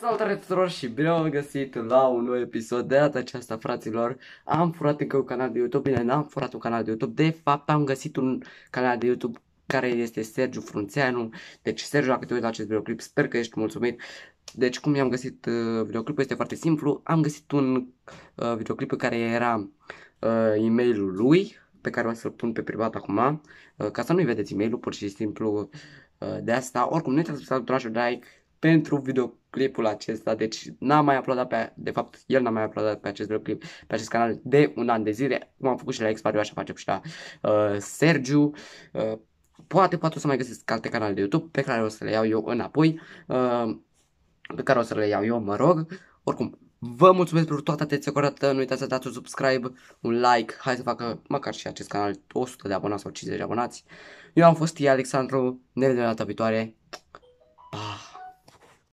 Salutare tuturor și bine am găsit la un nou episod de data aceasta, fraților. Am furat încă un canal de YouTube, bine, n-am furat un canal de YouTube, de fapt am găsit un canal de YouTube care este Sergiu Frunțeanu. Deci, Sergiu, dacă te uiți la acest videoclip, sper că ești mulțumit. Deci, cum i-am găsit uh, videoclipul este foarte simplu. Am găsit un uh, videoclip care era uh, e-mailul lui, pe care o să-l pun pe privat acum, uh, ca să nu-i vedeți e-mailul, pur și simplu uh, de asta. Oricum, nu uitați să dați un like, pentru videoclipul acesta. Deci n-am mai uploadat pe, de fapt el n-a mai uploadat pe acest videoclip, pe acest canal de un an de zile. Cum am făcut și la Expariu, așa facem și la uh, Sergiu. Uh, poate, poate o să mai găsesc alte canale de YouTube pe care o să le iau eu înapoi, uh, pe care o să le iau eu, mă rog. Oricum, Vă mulțumesc pentru toată atenția curată. nu uitați să dați un subscribe, un like, hai să facă măcar și acest canal 100 de abonați sau 50 de abonați. Eu am fost Ia Alexandru, ne vedem data viitoare,